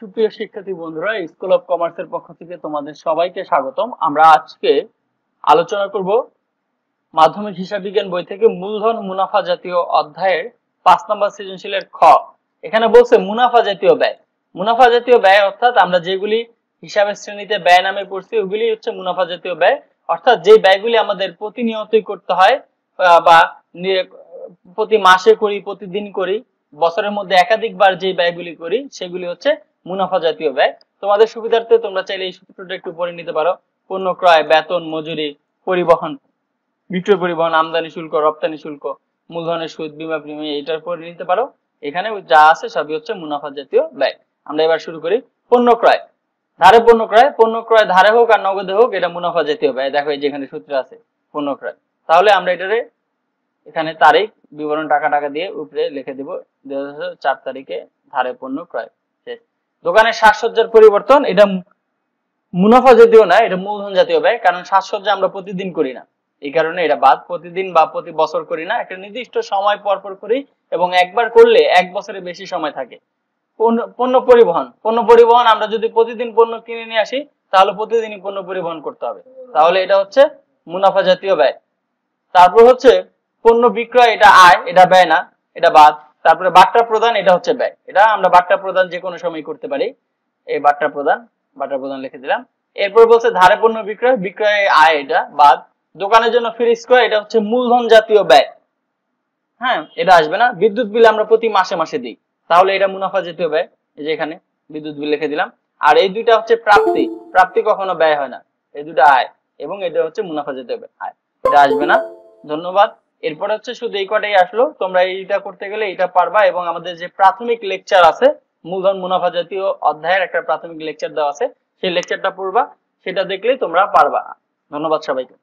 সুপ্রিয় শিক্ষার্থী বন্ধুরা স্কুল অফ কমার্স এর পক্ষ থেকে তোমাদের সবাইকে স্বাগতম আমরা আজকে আলোচনা করব মাধ্যমিক হিসাব বিজ্ঞান বই থেকে মূলধন মুনাফা জাতীয় অধ্যায়ের পাঁচ নম্বর সৃজনশীলের খ এখানে বলছে মুনাফা জাতীয় ব্যয় মুনাফা জাতীয় ব্যয় অর্থাৎ আমরা যেগুলি হিসাবের শ্রেণীতে ব্যয় নামে পড়ছি ওগুলি হচ্ছে মুনাফা জাতীয় ব্যয় অর্থাৎ যে ব্যয়গুলি আমাদের প্রতিনিয়তই করতে হয় বা প্রতি মাসে করি প্রতিদিন করি বছরের মধ্যে একাধিকবার যে ব্যয়গুলি করি সেগুলি হচ্ছে মুনাফা জাতীয় ব্যয় তোমাদের সুবিধার্থে তোমরা চাইলে এই সূত্রটা একটু পড়ে নিতে পারো পণ্য ক্রয় বেতন মজুরি পরিবহন বিক্রয় পরিবহন আমদানি শুল্ক রপ্তানি শুল্ক মূলধনের সুদ বিমা প্রিমিয়াম এটার পরে নিতে পারো এখানে যা আছে সবই হচ্ছে মুনাফা জাতীয় ব্যয় আমরা এবার শুরু করি পণ্য ক্রয় ধারে পণ্য ক্রয় পণ্য ক্রয় ধারে হোক আর নগদে হোক এটা মুনাফা জাতীয় ব্যয় দেখো এই যেখানে সূত্র আছে পণ্য ক্রয় তাহলে আমরা এটারে এখানে তারিখ বিবরণ টাকা টাকা দিয়ে উপরে লিখে দিব দুই চার তারিখে ধারে পণ্য ক্রয় দোকানের সাজসজ্জার পরিবর্তন এটা মুনাফা জাতীয় না এটা মূলধন জাতীয় ব্যয় কারণ সাজসজ্জা আমরা প্রতিদিন করি না এই কারণে এটা বাদ প্রতিদিন বা প্রতি বছর করি না একটা নির্দিষ্ট সময় পরপর করি এবং একবার করলে এক বছরে বেশি সময় থাকে পণ্য পরিবহন পণ্য পরিবহন আমরা যদি প্রতিদিন পণ্য কিনে নিয়ে আসি তাহলে প্রতিদিনই পণ্য পরিবহন করতে হবে তাহলে এটা হচ্ছে মুনাফা জাতীয় ব্যয় তারপর হচ্ছে পণ্য বিক্রয় এটা আয় এটা ব্যয় না এটা বাদ তারপরে বাট্টা প্রদান এটা হচ্ছে ব্যয় এটা আমরা বাট্টা প্রদান যে কোনো সময় করতে পারি এই বাট্টা প্রদান বাট্টা প্রদান লিখে দিলাম এরপর বলছে ধারে পণ্য বিক্রয় বিক্রয় আয় এটা বাদ দোকানের জন্য ফিরিজ ক্রয় এটা হচ্ছে মূলধন জাতীয় ব্যয় হ্যাঁ এটা আসবে না বিদ্যুৎ বিল আমরা প্রতি মাসে মাসে দিই তাহলে এটা মুনাফা জাতীয় ব্যয় এই যে এখানে বিদ্যুৎ বিল লিখে দিলাম আর এই দুইটা হচ্ছে প্রাপ্তি প্রাপ্তি কখনো ব্যয় হয় না এই দুটা আয় এবং এটা হচ্ছে মুনাফা জাতীয় ব্যয় আয় এটা আসবে না ধন্যবাদ এরপর হচ্ছে শুধু এই কটাই আসলো তোমরা এইটা করতে গেলে এটা পারবা এবং আমাদের যে প্রাথমিক লেকচার আছে মূলধন মুনাফা জাতীয় অধ্যায়ের একটা প্রাথমিক লেকচার দেওয়া আছে সেই লেকচারটা পড়বা সেটা দেখলেই তোমরা পারবা ধন্যবাদ সবাইকে